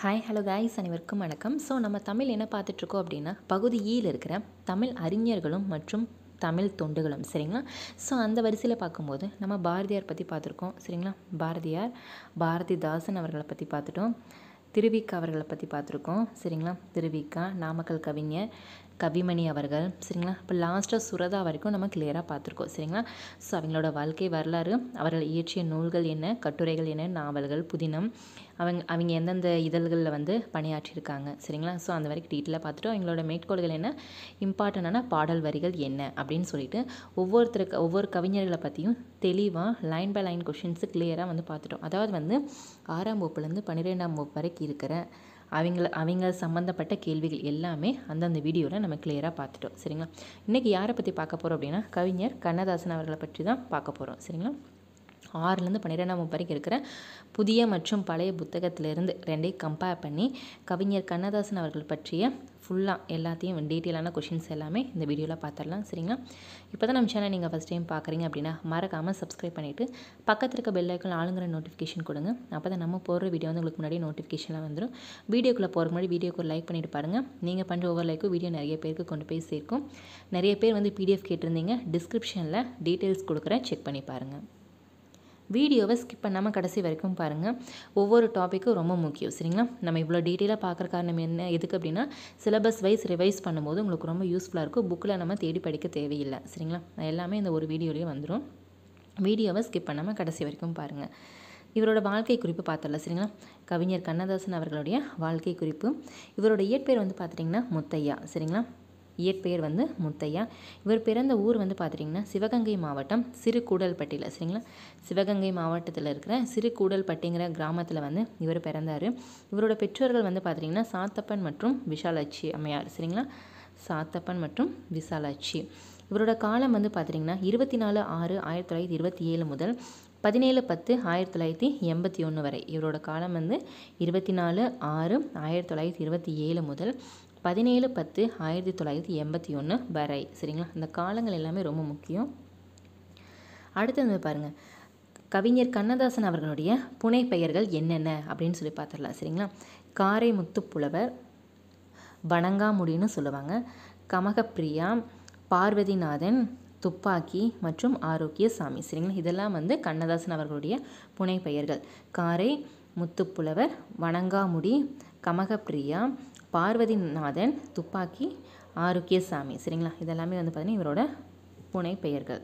hi hello guys அனைவருக்கும் வணக்கம் so நம்ம தமிழ் என்ன பார்த்துட்ருக்கோம் அப்படின்னா பகுதி ஈயில் இருக்கிற தமிழ் அறிஞர்களும் மற்றும் தமிழ் தொண்டுகளும் சரிங்களா ஸோ அந்த வரிசையில் பார்க்கும்போது நம்ம பாரதியார் பற்றி பார்த்துருக்கோம் சரிங்களா பாரதியார் பாரதிதாசன் அவர்களை பற்றி பார்த்துட்டோம் திருவிக்கா அவர்களை பற்றி பார்த்துருக்கோம் சரிங்களா திருவிக்கா நாமக்கல் கவிஞர் கவிமணி அவர்கள் சரிங்களா இப்போ லாஸ்ட்டாக சுரதா வரைக்கும் நம்ம கிளியராக பார்த்துருக்கோம் சரிங்களா ஸோ அவங்களோட வாழ்க்கை வரலாறு அவர்கள் இயற்றிய நூல்கள் என்ன கட்டுரைகள் என்ன நாவல்கள் புதினம் அவங்க அவங்க எந்தெந்த இதழ்களில் வந்து பணியாற்றியிருக்காங்க சரிங்களா ஸோ அந்த வரைக்கும் டீட்டெயிலாக பார்த்துட்டு அவங்களோட மேற்கோள்கள் என்ன இம்பார்ட்டண்டான பாடல் வரிகள் என்ன அப்படின்னு சொல்லிட்டு ஒவ்வொருத்தருக்கு ஒவ்வொரு கவிஞர்களை பற்றியும் தெளிவாக லைன் பை லைன் கொஷின்ஸு கிளியராக வந்து பார்த்துட்டோம் அதாவது வந்து ஆறாம் வகுப்புலேருந்து பன்னிரெண்டாம் வகுப்பு வரைக்கும் இருக்கிற அவங்கள அவங்க சம்மந்தப்பட்ட கேள்விகள் எல்லாமே அந்தந்த வீடியோவில் நம்ம கிளியராக பார்த்துட்டோம் சரிங்களா இன்றைக்கி யாரை பற்றி பார்க்க போகிறோம் அப்படின்னா கவிஞர் கண்ணதாசன் அவர்களை பற்றி தான் பார்க்க போகிறோம் சரிங்களா ஆறுலேருந்து பன்னிரெண்டாம் வரைக்கும் இருக்கிற புதிய மற்றும் பழைய புத்தகத்திலிருந்து ரெண்டையும் கம்பேர் பண்ணி கவிஞர் கண்ணதாசன் அவர்கள் பற்றிய ஃபுல்லாக எல்லாத்தையும் டீட்டெயிலான கொஷின்ஸ் எல்லாமே இந்த வீடியோவில் பார்த்துடலாம் சரிங்களா இப்போ தான் நம்ம சேனல் நீங்கள் ஃபஸ்ட் டைம் பார்க்குறீங்க அப்படின்னா மறக்காமல் சப்ஸ்கிரைப் பண்ணிவிட்டு பக்கத்தில் இருக்க பெல் ஐக்கன் ஆளுங்கிற நோட்டிஃபிகேஷன் கொடுங்க அப்போ தான் நம்ம போடுற வீடியோ வந்து உங்களுக்கு முன்னாடி நோட்டிஃபிகேஷன்லாம் வந்துடும் வீடியோக்குள்ளே போகிற முன்னாடி வீடியோக்கு ஒரு லைக் பண்ணிவிட்டு பாருங்கள் நீங்கள் பண்ணுற ஒவ்வொரு லைக்கும் வீடியோ நிறைய பேருக்கு கொண்டு போய் சேர்க்கும் நிறைய பேர் வந்து பிடிஎஃப் கேட்டிருந்தீங்க டிஸ்கிரிப்ஷனில் டீட்டெயில்ஸ் கொடுக்குறேன் செக் பண்ணி பாருங்கள் வீடியோவை ஸ்கிப் பண்ணாமல் கடைசி வரைக்கும் பாருங்கள் ஒவ்வொரு டாப்பிக்கும் ரொம்ப முக்கியம் சரிங்களா நம்ம இவ்வளோ டீட்டெயிலாக பார்க்குற காரணம் என்ன எதுக்கு அப்படின்னா சிலபஸ் வைஸ் ரிவைஸ் பண்ணும்போது உங்களுக்கு ரொம்ப யூஸ்ஃபுல்லாக இருக்கும் புக்கில் நம்ம தேடி படிக்க தேவையில்லை சரிங்களா எல்லாமே இந்த ஒரு வீடியோலேயே வந்துடும் வீடியோவை ஸ்கிப் பண்ணாமல் கடைசி வரைக்கும் பாருங்கள் இவரோட வாழ்க்கை குறிப்பு பார்த்துடல சரிங்களா கவிஞர் கண்ணதாசன் அவர்களுடைய வாழ்க்கை குறிப்பு இவரோட இயற்பெயர் வந்து பார்த்துட்டிங்கன்னா முத்தையா சரிங்களா இயற்பெயர் வந்து முத்தையா இவர் பிறந்த ஊர் வந்து பார்த்துட்டிங்கன்னா சிவகங்கை மாவட்டம் சிறு கூடல்பட்டியில் சரிங்களா சிவகங்கை மாவட்டத்தில் இருக்கிற சிறு கூடல்பட்டிங்கிற கிராமத்தில் வந்து இவர் பிறந்தார் இவரோட பெற்றோர்கள் வந்து பார்த்துட்டிங்கன்னா சாத்தப்பன் மற்றும் விஷாலாட்சி அம்மையார் சரிங்களா சாத்தப்பன் மற்றும் விசாலாட்சி இவரோட காலம் வந்து பார்த்திங்கன்னா இருபத்தி நாலு ஆறு ஆயிரத்தி தொள்ளாயிரத்தி இருபத்தி ஏழு முதல் பதினேழு பத்து ஆயிரத்தி தொள்ளாயிரத்தி எண்பத்தி ஒன்று வரை இவரோட காலம் வந்து இருபத்தி நாலு ஆறு ஆயிரத்தி தொள்ளாயிரத்தி இருபத்தி ஏழு முதல் பதினேழு பத்து ஆயிரத்தி தொள்ளாயிரத்தி எண்பத்தி ஒன்று வரை சரிங்களா இந்த காலங்கள் எல்லாமே ரொம்ப முக்கியம் அடுத்து வந்து பாருங்கள் கவிஞர் கண்ணதாசன் அவர்களுடைய புனை பெயர்கள் என்னென்ன அப்படின்னு சொல்லி பார்த்துடலாம் சரிங்களா காரை முத்துப்புலவர் வணங்காமுடின்னு சொல்லுவாங்க கமகப்பிரியா பார்வதிநாதன் துப்பாக்கி மற்றும் ஆரோக்கிய சாமி சரிங்களா இதெல்லாம் வந்து கண்ணதாசன் அவர்களுடைய புனை பெயர்கள் காரை முத்துப்புலவர் வணங்காமுடி கமகப்பிரியா பார்வதிநாதன் துப்பாக்கி ஆரோக்கியசாமி சரிங்களா இதெல்லாமே வந்து பார்த்திங்கன்னா இவரோட புனை பெயர்கள்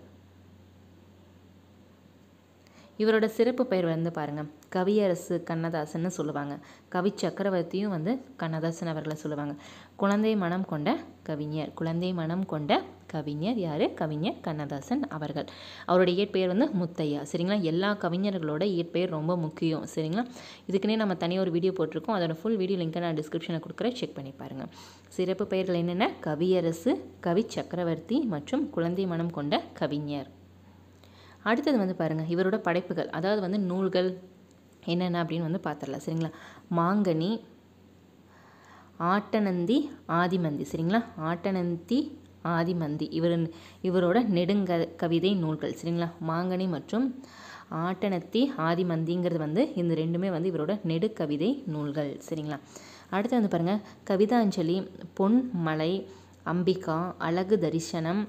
இவரோட சிறப்பு பெயர் வந்து பாருங்கள் கவியரசு கண்ணதாசன்னு சொல்லுவாங்க கவி சக்கரவர்த்தியும் வந்து கண்ணதாசன் அவர்களை சொல்லுவாங்க குழந்தை மனம் கொண்ட கவிஞர் குழந்தை மனம் கொண்ட கவிஞர் யார் கவிஞர் கண்ணதாசன் அவர்கள் அவருடைய இயற்பெயர் வந்து முத்தையா சரிங்களா எல்லா கவிஞர்களோட இயற்பெயர் ரொம்ப முக்கியம் சரிங்களா இதுக்குன்னே நம்ம தனியாக ஒரு வீடியோ போட்டிருக்கோம் அதோட ஃபுல் வீடியோ லிங்க்கை நான் டிஸ்கிரிப்ஷனில் கொடுக்குறேன் செக் பண்ணி பாருங்கள் சிறப்பு பெயர்கள் என்னென்ன கவியரசு கவி சக்கரவர்த்தி மற்றும் குழந்தை மனம் கொண்ட கவிஞர் அடுத்தது வந்து பாருங்கள் இவரோட படைப்புகள் அதாவது வந்து நூல்கள் என்னென்ன அப்படின்னு வந்து பார்த்துடலாம் சரிங்களா மாங்கனி ஆட்டநந்தி ஆதிமந்தி சரிங்களா ஆட்டநந்தி ஆதிமந்தி இவர் இவரோட நெடுங்க கவிதை நூல்கள் சரிங்களா மாங்கனி மற்றும் ஆட்டனத்தி ஆதிமந்திங்கிறது வந்து இந்த ரெண்டுமே வந்து இவரோட நெடுக்கவிதை நூல்கள் சரிங்களா அடுத்து வந்து பாருங்கள் கவிதாஞ்சலி பொன்மலை அம்பிகா அழகு தரிசனம்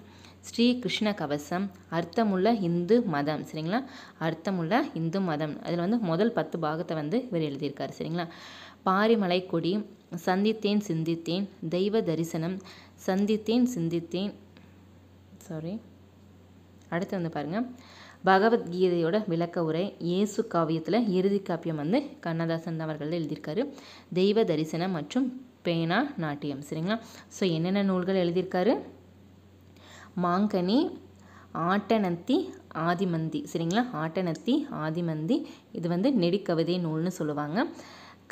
ஸ்ரீ கிருஷ்ண கவசம் அர்த்தமுள்ள இந்து மதம் சரிங்களா அர்த்தமுள்ள இந்து மதம் அதில் வந்து முதல் பத்து பாகத்தை வந்து இவர் எழுதியிருக்காரு சரிங்களா பாரிமலை கொடி சந்தித்தேன் சிந்தித்தேன் தெய்வ தரிசனம் சந்தித்தேன் சிந்தித்தேன் சாரி அடுத்து வந்து பாருங்கள் பகவத்கீதையோட விளக்க உரை இயேசு காவியத்தில் இறுதி காப்பியம் வந்து கண்ணதாசன் அவர்கள் எழுதியிருக்காரு தெய்வ தரிசனம் மற்றும் பேனா நாட்டியம் சரிங்களா ஸோ என்னென்ன நூல்கள் எழுதியிருக்காரு மாங்கனி ஆட்டனத்தி ஆதிமந்தி சரிங்களா ஆட்டனத்தி ஆதிமந்தி இது வந்து நெடிக்கவிதை நூல்னு சொல்லுவாங்க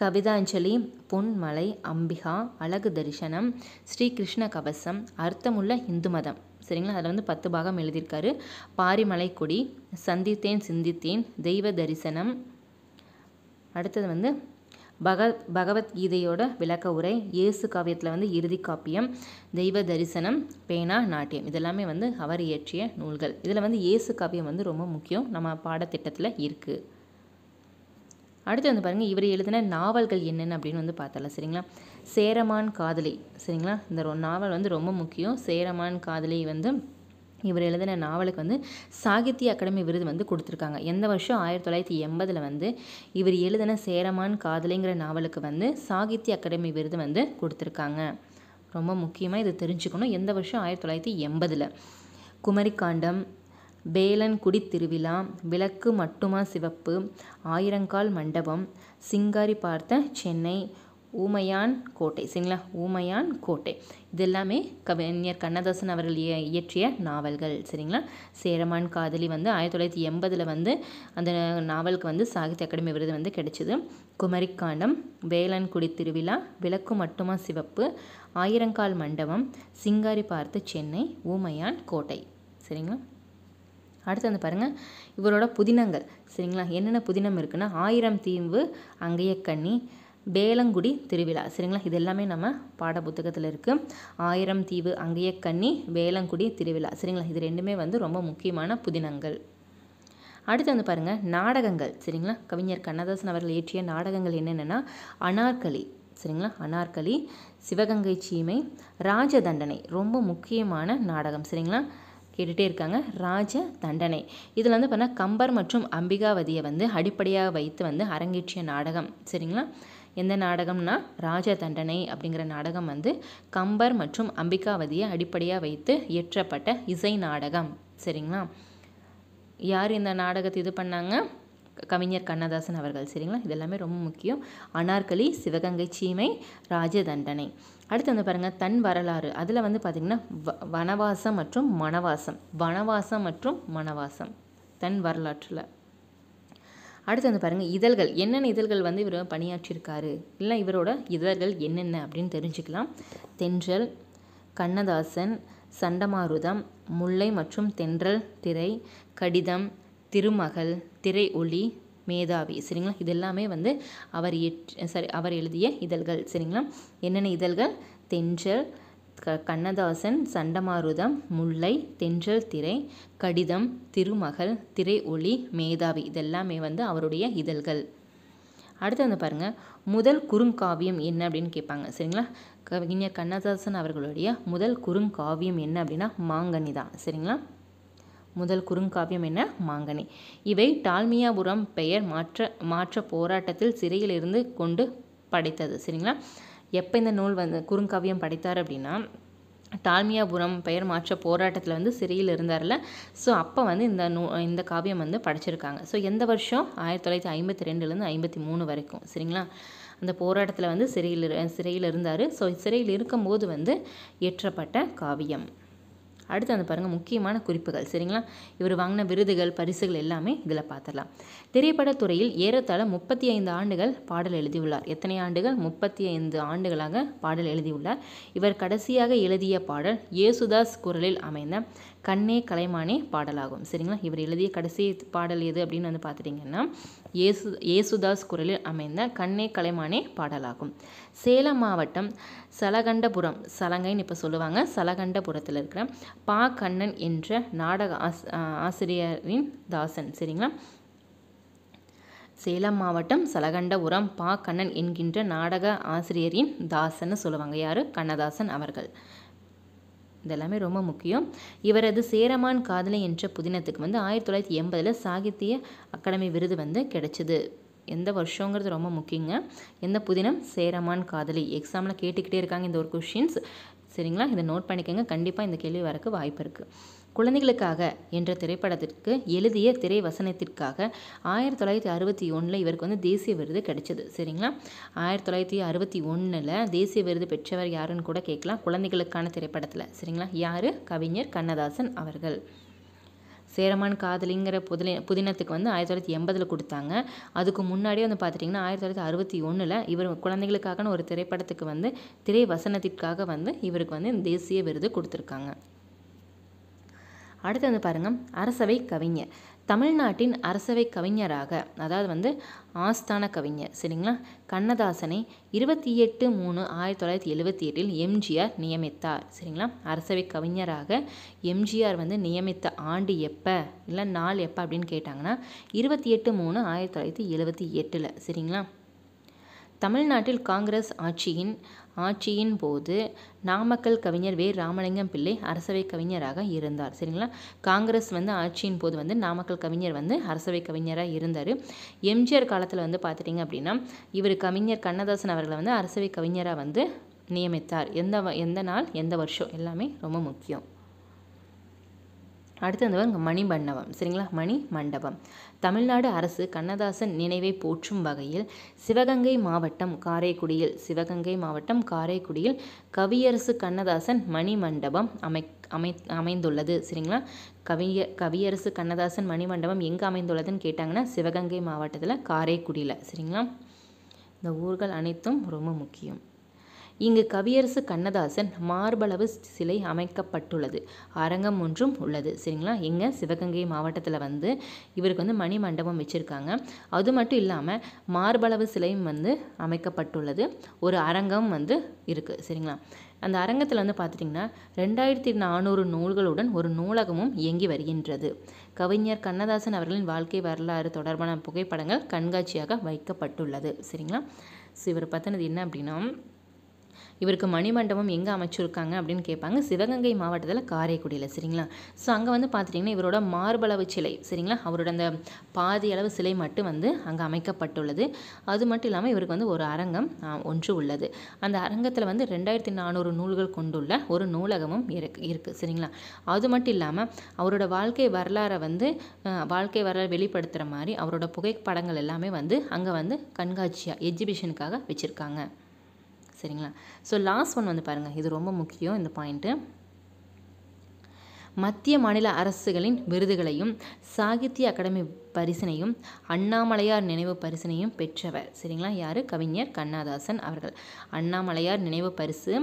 கவிதாஞ்சலி பொன்மலை அம்பிகா அழகு தரிசனம் ஸ்ரீகிருஷ்ண கவசம் அர்த்தமுள்ள இந்து மதம் சரிங்களா அதில் வந்து பத்து பாகம் எழுதியிருக்காரு பாரிமலை கொடி சந்தித்தேன் சிந்தித்தேன் தெய்வ தரிசனம் அடுத்தது வந்து பக பகவத்கீதையோட விளக்க உரை இயேசு காவியத்தில் வந்து இறுதி காப்பியம் தெய்வ தரிசனம் பேனா நாட்டியம் இதெல்லாமே வந்து அவர் இயற்றிய நூல்கள் இதில் வந்து இயேசு காவியம் வந்து ரொம்ப முக்கியம் நம்ம பாடத்திட்டத்தில் இருக்குது அடுத்து வந்து பாருங்கள் இவர் எழுதின நாவல்கள் என்னென்ன அப்படின்னு வந்து பார்த்தலாம் சரிங்களா சேரமான் காதலி சரிங்களா இந்த நாவல் வந்து ரொம்ப முக்கியம் சேரமான் காதலி வந்து இவர் எழுதின நாவலுக்கு வந்து சாகித்ய அகாடமி விருது வந்து கொடுத்துருக்காங்க எந்த வருஷம் ஆயிரத்தி தொள்ளாயிரத்தி எண்பதில் வந்து இவர் எழுதின சேரமான் காதலைங்கிற நாவலுக்கு வந்து சாகித்ய அகாடமி விருது வந்து கொடுத்துருக்காங்க ரொம்ப முக்கியமாக இது தெரிஞ்சுக்கணும் எந்த வருஷம் ஆயிரத்தி தொள்ளாயிரத்தி எண்பதில் குமரிக்காண்டம் குடி திருவிழா விளக்கு மட்டுமா சிவப்பு ஆயிரங்கால் மண்டபம் சிங்காரி பார்த்த சென்னை ஊமையான் கோட்டை சரிங்களா ஊமையான் கோட்டை இதெல்லாமே கவிஞர் கண்ணதாசன் அவர்கள் இயற்றிய நாவல்கள் சரிங்களா சேரமான் காதலி வந்து ஆயிரத்தி தொள்ளாயிரத்தி எண்பதில் வந்து அந்த நாவலுக்கு வந்து சாகித்ய அகாடமி விருது வந்து கிடைச்சிது குமரிக்காண்டம் வேளாண்குடி திருவிழா விளக்கு மட்டுமா சிவப்பு ஆயிரங்கால் மண்டபம் சிங்காரி பார்த்து சென்னை ஊமையான் கோட்டை சரிங்களா அடுத்து வந்து பாருங்கள் இவரோட புதினங்கள் சரிங்களா என்னென்ன புதினம் இருக்குன்னா ஆயிரம் தீம்பு அங்கையக்கண்ணி வேலங்குடி திருவிழா சரிங்களா இது எல்லாமே நம்ம பாட புத்தகத்தில் இருக்குது ஆயிரம் தீவு அங்கேய கன்னி வேலங்குடி திருவிழா சரிங்களா இது ரெண்டுமே வந்து ரொம்ப முக்கியமான புதினங்கள் அடுத்து வந்து பாருங்கள் நாடகங்கள் சரிங்களா கவிஞர் கண்ணதாசன் அவர்கள் இயற்றிய நாடகங்கள் என்னென்னா அனார்களி சரிங்களா அனார்களி சிவகங்கை சீமை ராஜ தண்டனை ரொம்ப முக்கியமான நாடகம் சரிங்களா கேட்டுகிட்டே இருக்காங்க ராஜ தண்டனை இதில் வந்து பார்த்தா கம்பர் மற்றும் அம்பிகாவதியை வந்து அடிப்படையாக வைத்து வந்து அரங்கேற்றிய நாடகம் சரிங்களா எந்த நாடகம்னா ராஜ தண்டனை அப்படிங்கிற நாடகம் வந்து கம்பர் மற்றும் அம்பிகாவதியை அடிப்படையாக வைத்து இயற்றப்பட்ட இசை நாடகம் சரிங்களா யார் இந்த நாடகத்தை இது பண்ணாங்க கவிஞர் கண்ணதாசன் அவர்கள் சரிங்களா இதெல்லாமே ரொம்ப முக்கியம் அனார்கலி சிவகங்கை சீமை ராஜதண்டனை அடுத்து வந்து பாருங்கள் தன் வரலாறு அதில் வந்து பார்த்திங்கன்னா வனவாசம் மற்றும் மனவாசம் வனவாசம் மற்றும் மனவாசம் தன் வரலாற்றில் அடுத்து வந்து பாருங்கள் இதழ்கள் என்னென்ன இதழ்கள் வந்து இவர் பணியாற்றியிருக்காரு இல்லை இவரோட இதழ்கள் என்னென்ன அப்படின்னு தெரிஞ்சுக்கலாம் தென்றல் கண்ணதாசன் சண்டமாருதம் முல்லை மற்றும் தென்றல் திரை கடிதம் திருமகள் திரை ஒளி மேதாவி சரிங்களா இதெல்லாமே வந்து அவர் எட் சரி அவர் எழுதிய இதழ்கள் சரிங்களா என்னென்ன இதழ்கள் தென்றல் க கண்ணதாசன் சண்டமாருதம் முல்லை தென்றல் திரை கடிதம் திருமகள் திரை ஒளி மேதாவி இதெல்லாமே வந்து அவருடைய இதழ்கள் அடுத்து வந்து பாருங்கள் முதல் குறுங்காவியம் என்ன அப்படின்னு கேட்பாங்க சரிங்களா கவிஞர் கண்ணதாசன் அவர்களுடைய முதல் குறுங்காவியம் என்ன அப்படின்னா மாங்கனி தான் சரிங்களா முதல் குறுங்காவியம் என்ன மாங்கனி இவை டால்மியாபுரம் பெயர் மாற்ற மாற்ற போராட்டத்தில் சிறையிலிருந்து கொண்டு படைத்தது சரிங்களா எப்போ இந்த நூல் வந்து குறுங்காவியம் படைத்தார் அப்படின்னா டால்மியாபுரம் பெயர் மாற்ற போராட்டத்தில் வந்து சிறையில் இருந்தார்ல ஸோ அப்போ வந்து இந்த நூ இந்த காவியம் வந்து படைச்சிருக்காங்க ஸோ எந்த வருஷம் ஆயிரத்தி தொள்ளாயிரத்தி ஐம்பத்தி ரெண்டுலேருந்து ஐம்பத்தி மூணு வரைக்கும் சரிங்களா அந்த போராட்டத்தில் வந்து சிறையில் சிறையில் இருந்தார் ஸோ சிறையில் இருக்கும்போது வந்து இயற்றப்பட்ட காவியம் அடுத்து வந்து பாருங்கள் முக்கியமான குறிப்புகள் சரிங்களா இவர் வாங்கின விருதுகள் பரிசுகள் எல்லாமே இதில் பார்த்துடலாம் திரைப்படத்துறையில் துறையில் ஏறத்தாழ முப்பத்தி ஐந்து ஆண்டுகள் பாடல் எழுதியுள்ளார் எத்தனை ஆண்டுகள் முப்பத்தி ஐந்து ஆண்டுகளாக பாடல் எழுதியுள்ளார் இவர் கடைசியாக எழுதிய பாடல் இயேசுதாஸ் குரலில் அமைந்த கண்ணே கலைமானே பாடலாகும் சரிங்களா இவர் எழுதிய கடைசி பாடல் எது அப்படின்னு வந்து பார்த்துட்டிங்கன்னா ஏசு ஏசுதாஸ் குரலில் அமைந்த கண்ணே கலைமானே பாடலாகும் சேலம் மாவட்டம் சலகண்டபுரம் சலங்கைன்னு இப்போ சொல்லுவாங்க சலகண்டபுரத்தில் இருக்கிற பா கண்ணன் என்ற நாடக ஆஸ் ஆசிரியரின் தாசன் சரிங்களா சேலம் மாவட்டம் சலகண்டபுரம் பா கண்ணன் என்கின்ற நாடக ஆசிரியரின் தாசன்னு சொல்லுவாங்க யார் கண்ணதாசன் அவர்கள் இதெல்லாமே ரொம்ப முக்கியம் இவரது சேரமான் காதலை என்ற புதினத்துக்கு வந்து ஆயிரத்தி தொள்ளாயிரத்தி எண்பதில் சாகித்ய அகாடமி விருது வந்து கிடைச்சிது எந்த வருஷங்கிறது ரொம்ப முக்கியங்க எந்த புதினம் சேரமான் காதலி எக்ஸாமில் கேட்டுக்கிட்டே இருக்காங்க இந்த ஒரு கொஷின்ஸ் சரிங்களா இதை நோட் பண்ணிக்கோங்க கண்டிப்பாக இந்த கேள்வி வரக்கு வாய்ப்பு இருக்குது குழந்தைகளுக்காக என்ற திரைப்படத்திற்கு எழுதிய திரை வசனத்திற்காக ஆயிரத்தி தொள்ளாயிரத்தி அறுபத்தி ஒன்றில் இவருக்கு வந்து தேசிய விருது கிடைச்சது சரிங்களா ஆயிரத்தி தொள்ளாயிரத்தி அறுபத்தி ஒன்றில் தேசிய விருது பெற்றவர் யாருன்னு கூட கேட்கலாம் குழந்தைகளுக்கான திரைப்படத்தில் சரிங்களா யார் கவிஞர் கண்ணதாசன் அவர்கள் சேரமான் காதலிங்கிற புதின புதினத்துக்கு வந்து ஆயிரத்தி தொள்ளாயிரத்தி எண்பதில் கொடுத்தாங்க அதுக்கு முன்னாடியே வந்து பார்த்துட்டிங்கன்னா ஆயிரத்தி தொள்ளாயிரத்தி அறுபத்தி ஒன்றில் இவர் குழந்தைகளுக்கான ஒரு திரைப்படத்துக்கு வந்து திரை வசனத்திற்காக வந்து இவருக்கு வந்து தேசிய விருது கொடுத்துருக்காங்க அடுத்து வந்து பாருங்கள் அரசவை கவிஞர் தமிழ்நாட்டின் அரசவை கவிஞராக அதாவது வந்து ஆஸ்தான கவிஞர் சரிங்களா கண்ணதாசனை இருபத்தி எட்டு மூணு ஆயிரத்தி தொள்ளாயிரத்தி எழுபத்தி எட்டில் எம்ஜிஆர் நியமித்தார் சரிங்களா அரசவை கவிஞராக எம்ஜிஆர் வந்து நியமித்த ஆண்டு எப்போ இல்லை நாள் எப்போ அப்படின்னு கேட்டாங்கன்னா இருபத்தி எட்டு மூணு ஆயிரத்தி தொள்ளாயிரத்தி எழுபத்தி எட்டில் சரிங்களா தமிழ்நாட்டில் காங்கிரஸ் ஆட்சியின் ஆட்சியின் போது நாமக்கல் கவிஞர் வே ராமலிங்கம் பிள்ளை அரசவை கவிஞராக இருந்தார் சரிங்களா காங்கிரஸ் வந்து ஆட்சியின் போது வந்து நாமக்கல் கவிஞர் வந்து அரசவை கவிஞராக இருந்தார் எம்ஜிஆர் காலத்தில் வந்து பார்த்துட்டிங்க அப்படின்னா இவர் கவிஞர் கண்ணதாசன் அவர்களை வந்து அரசவை கவிஞராக வந்து நியமித்தார் எந்த எந்த நாள் எந்த வருஷம் எல்லாமே ரொம்ப முக்கியம் அடுத்து வந்து மணி மண்டபம் சரிங்களா மணி மண்டபம் தமிழ்நாடு அரசு கண்ணதாசன் நினைவை போற்றும் வகையில் சிவகங்கை மாவட்டம் காரைக்குடியில் சிவகங்கை மாவட்டம் காரைக்குடியில் கவியரசு கண்ணதாசன் மணி மண்டபம் அமை அமை அமைந்துள்ளது சரிங்களா கவிய கவியரசு கண்ணதாசன் மணி மண்டபம் எங்கே அமைந்துள்ளதுன்னு கேட்டாங்கன்னா சிவகங்கை மாவட்டத்தில் காரைக்குடியில் சரிங்களா இந்த ஊர்கள் அனைத்தும் ரொம்ப முக்கியம் இங்கு கவியரசு கண்ணதாசன் மார்பளவு சிலை அமைக்கப்பட்டுள்ளது அரங்கம் ஒன்றும் உள்ளது சரிங்களா இங்கே சிவகங்கை மாவட்டத்தில் வந்து இவருக்கு வந்து மணி மண்டபம் வச்சுருக்காங்க அது மட்டும் இல்லாமல் மார்பளவு சிலையும் வந்து அமைக்கப்பட்டுள்ளது ஒரு அரங்கம் வந்து இருக்குது சரிங்களா அந்த அரங்கத்தில் வந்து பார்த்துட்டிங்கன்னா ரெண்டாயிரத்தி நானூறு நூல்களுடன் ஒரு நூலகமும் இயங்கி வருகின்றது கவிஞர் கண்ணதாசன் அவர்களின் வாழ்க்கை வரலாறு தொடர்பான புகைப்படங்கள் கண்காட்சியாக வைக்கப்பட்டுள்ளது சரிங்களா ஸோ இவர் பார்த்தனது என்ன அப்படின்னா இவருக்கு மணிமண்டபம் எங்கே அமைச்சிருக்காங்க அப்படின்னு கேட்பாங்க சிவகங்கை மாவட்டத்தில் காரைக்குடியில் சரிங்களா ஸோ அங்கே வந்து பார்த்துட்டிங்கன்னா இவரோட மார்பளவு சிலை சரிங்களா அவரோட அந்த பாதி அளவு சிலை மட்டும் வந்து அங்கே அமைக்கப்பட்டுள்ளது அது மட்டும் இல்லாமல் இவருக்கு வந்து ஒரு அரங்கம் ஒன்று உள்ளது அந்த அரங்கத்தில் வந்து ரெண்டாயிரத்தி நானூறு நூல்கள் கொண்டுள்ள ஒரு நூலகமும் இருக்கு இருக்குது சரிங்களா அது மட்டும் இல்லாமல் அவரோட வாழ்க்கை வரலாறை வந்து வாழ்க்கை வரலாறு வெளிப்படுத்துகிற மாதிரி அவரோட புகைப்படங்கள் எல்லாமே வந்து அங்கே வந்து கண்காட்சியாக எக்ஸிபிஷனுக்காக வச்சுருக்காங்க சரிங்களா ஸோ லாஸ்ட் ஒன் வந்து பாருங்கள் இது ரொம்ப முக்கியம் இந்த பாயிண்ட்டு மத்திய மாநில அரசுகளின் விருதுகளையும் சாகித்ய அகாடமி பரிசினையும் அண்ணாமலையார் நினைவு பரிசினையும் பெற்றவர் சரிங்களா யார் கவிஞர் கண்ணாதாசன் அவர்கள் அண்ணாமலையார் நினைவு பரிசு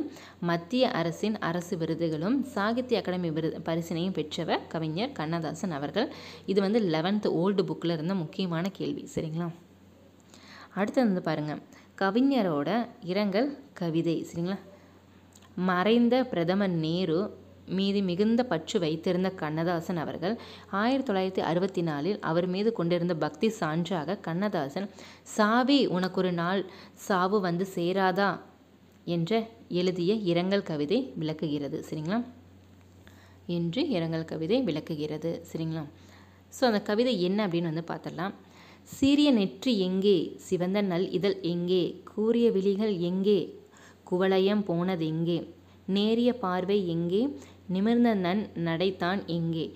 மத்திய அரசின் அரசு விருதுகளும் சாகித்ய அகாடமி விருது பரிசினையும் பெற்றவர் கவிஞர் கண்ணாதாசன் அவர்கள் இது வந்து லெவன்த் ஓல்டு புக்கில் இருந்த முக்கியமான கேள்வி சரிங்களா அடுத்தது வந்து பாருங்கள் கவிஞரோட இரங்கல் கவிதை சரிங்களா மறைந்த பிரதமர் நேரு மீது மிகுந்த பற்று வைத்திருந்த கண்ணதாசன் அவர்கள் ஆயிரத்தி தொள்ளாயிரத்தி அறுபத்தி நாலில் அவர் மீது கொண்டிருந்த பக்தி சான்றாக கண்ணதாசன் சாவி உனக்கொரு நாள் சாவு வந்து சேராதா என்ற எழுதிய இரங்கல் கவிதை விளக்குகிறது சரிங்களா என்று இரங்கல் கவிதை விளக்குகிறது சரிங்களா ஸோ அந்த கவிதை என்ன அப்படின்னு வந்து பார்த்துடலாம் சீரிய நெற்றி எங்கே சிவந்த நல் இதழ் எங்கே கூறிய விழிகள் எங்கே போனது எங்கே நேரிய பார்வை எங்கே நிமிர்ந்த நன் நடைத்தான் எங்கே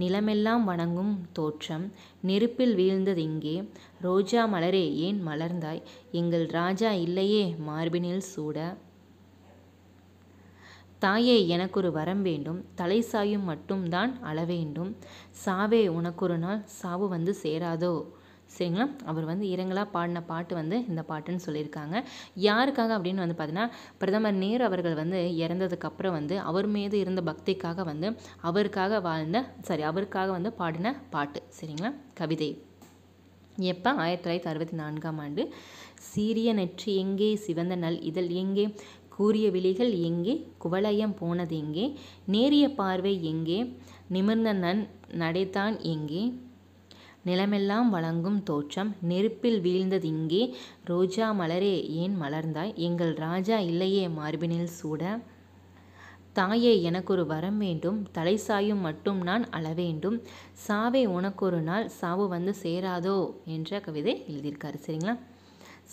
நிலமெல்லாம் வணங்கும் தோற்றம் நெருப்பில் வீழ்ந்தது எங்கே ரோஜா மலரே ஏன் மலர்ந்தாய் எங்கள் ராஜா இல்லையே மார்பினில் சூட தாயே எனக்கொரு வரம் வேண்டும் தலை சாயும் மட்டும்தான் அளவேண்டும் சாவே உனக்கொரு நாள் சாவு வந்து சேராதோ சரிங்களா அவர் வந்து இரங்கலாக பாடின பாட்டு வந்து இந்த பாட்டுன்னு சொல்லியிருக்காங்க யாருக்காக அப்படின்னு வந்து பார்த்தீங்கன்னா பிரதமர் நேரு அவர்கள் வந்து இறந்ததுக்கப்புறம் வந்து அவர் மீது இருந்த பக்திக்காக வந்து அவருக்காக வாழ்ந்த சாரி அவருக்காக வந்து பாடின பாட்டு சரிங்களா கவிதை எப்போ ஆயிரத்தி தொள்ளாயிரத்தி அறுபத்தி நான்காம் ஆண்டு சீரிய நெற்றி எங்கே சிவந்த நல் இதழ் எங்கே கூறிய விழிகள் எங்கே குவளையம் போனது எங்கே நேரிய பார்வை எங்கே நிமிர்ந்த நன் நடைத்தான் எங்கே நிலமெல்லாம் வழங்கும் தோற்றம் நெருப்பில் வீழ்ந்ததிங்கே ரோஜா மலரே ஏன் மலர்ந்தாய் எங்கள் ராஜா இல்லையே மார்பினில் சூட தாயே எனக்கொரு வரம் வேண்டும் தலை சாயும் மட்டும் நான் அளவேண்டும் சாவே உனக்கொரு நாள் சாவு வந்து சேராதோ என்ற கவிதை எழுதியிருக்காரு சரிங்களா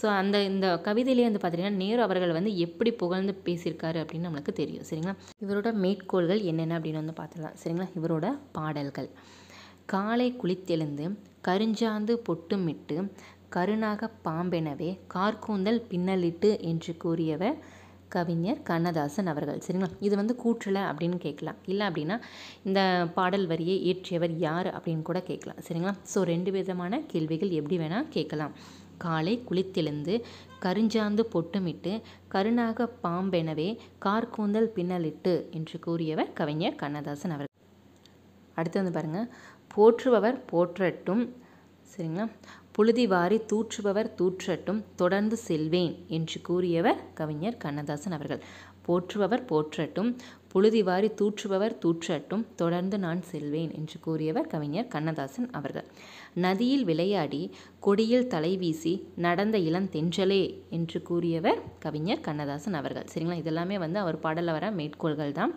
ஸோ அந்த இந்த கவிதையிலே வந்து பார்த்தீங்கன்னா நேரு அவர்கள் வந்து எப்படி புகழ்ந்து பேசியிருக்காரு அப்படின்னு நம்மளுக்கு தெரியும் சரிங்களா இவரோட மேற்கோள்கள் என்னென்ன அப்படின்னு வந்து பார்த்துக்கலாம் சரிங்களா இவரோட பாடல்கள் காலை குளித்தெழுந்து கருஞ்சாந்து பொட்டுமிட்டு கருணாக பாம்பெனவே கார்கூந்தல் பின்னலிட்டு என்று கூறியவர் கவிஞர் கண்ணதாசன் அவர்கள் சரிங்களா இது வந்து கூற்றலை அப்படின்னு கேட்கலாம் இல்லை அப்படின்னா இந்த பாடல் வரியை இயற்றியவர் யார் அப்படின்னு கூட கேட்கலாம் சரிங்களா ஸோ ரெண்டு விதமான கேள்விகள் எப்படி வேணால் கேட்கலாம் காலை குளித்தெழுந்து கருஞ்சாந்து பொட்டுமிட்டு கருணாக பாம்பெனவே கார்கூந்தல் பின்னலிட்டு என்று கூறியவர் கவிஞர் கண்ணதாசன் அவர்கள் அடுத்து வந்து பாருங்கள் போற்றுபவர் போற்றட்டும் சரிங்களா புழுதி வாரி தூற்றுபவர் தூற்றட்டும் தொடர்ந்து செல்வேன் என்று கூறியவர் கவிஞர் கண்ணதாசன் அவர்கள் போற்றுபவர் போற்றட்டும் புழுதி வாரி தூற்றுபவர் தூற்றட்டும் தொடர்ந்து நான் செல்வேன் என்று கூறியவர் கவிஞர் கண்ணதாசன் அவர்கள் நதியில் விளையாடி கொடியில் தலை வீசி நடந்த தென்றலே என்று கூறியவர் கவிஞர் கண்ணதாசன் அவர்கள் சரிங்களா இதெல்லாமே வந்து அவர் பாடலில் வர மேற்கோள்கள் தான்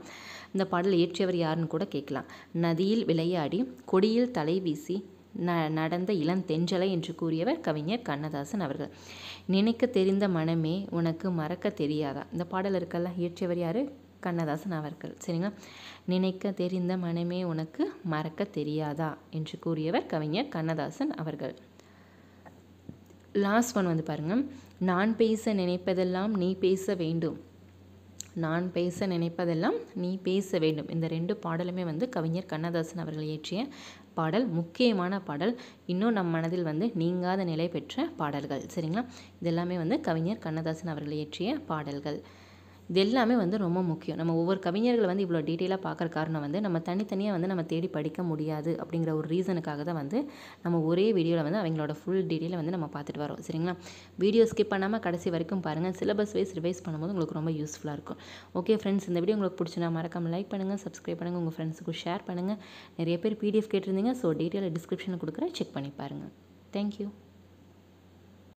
இந்த பாடல் இயற்றியவர் யாருன்னு கூட கேட்கலாம் நதியில் விளையாடி கொடியில் தலை வீசி ந நடந்த தெஞ்சலை என்று கூறியவர் கவிஞர் கண்ணதாசன் அவர்கள் நினைக்க தெரிந்த மனமே உனக்கு மறக்க தெரியாதா இந்த பாடல் இருக்கல்ல இயற்றியவர் யார் கண்ணதாசன் அவர்கள் சரிங்களா நினைக்க தெரிந்த மனமே உனக்கு மறக்க தெரியாதா என்று கூறியவர் கவிஞர் கண்ணதாசன் அவர்கள் லாஸ்ட் ஒன் வந்து பாருங்கள் நான் பேச நினைப்பதெல்லாம் நீ பேச வேண்டும் நான் பேச நினைப்பதெல்லாம் நீ பேச வேண்டும் இந்த ரெண்டு பாடலுமே வந்து கவிஞர் கண்ணதாசன் அவர்கள் இயற்றிய பாடல் முக்கியமான பாடல் இன்னும் நம் மனதில் வந்து நீங்காத நிலை பெற்ற பாடல்கள் சரிங்களா இதெல்லாமே வந்து கவிஞர் கண்ணதாசன் அவர்கள் இயற்றிய பாடல்கள் இது எல்லாமே வந்து ரொம்ப முக்கியம் நம்ம ஒவ்வொரு கவிஞர்களை வந்து இவ்வளோ டீட்டெயிலாக பார்க்குற காரணம் வந்து நம்ம தனித்தனியாக வந்து நம்ம தேடி படிக்க முடியாது அப்படிங்கிற ஒரு ரீசனுக்காக தான் வந்து நம்ம ஒரே வீடியோவில் வந்து அவங்களோட ஃபுல் டீட்டெயிலை வந்து நம்ம பார்த்துட்டு வரோம் சரிங்களா வீடியோ ஸ்கிப் பண்ணாமல் கடைசி வரைக்கும் பாருங்கள் சிலபஸ் வைஸ் ரிவைஸ் பண்ணும்போது உங்களுக்கு ரொம்ப யூஸ்ஃபுல்லாக இருக்கும் ஓகே ஃப்ரெண்ட்ஸ் இந்த வீடியோ உங்களுக்கு பிடிச்சினா மறக்காமல் லைக் பண்ணுங்கள் சப்ஸ்கிரைப் பண்ணுங்கள் உங்கள் ஃப்ரெண்ட்ஸுக்கு ஷேர் பண்ணுங்கள் நிறைய பேர் பிடிஎஃப் கேட்டிருந்தீங்க ஸோ டீட்டெயில் டிஸ்கிரிப்ஷனில் கொடுக்குறேன் செக் பண்ணி பாருங்கள் தேங்க்யூ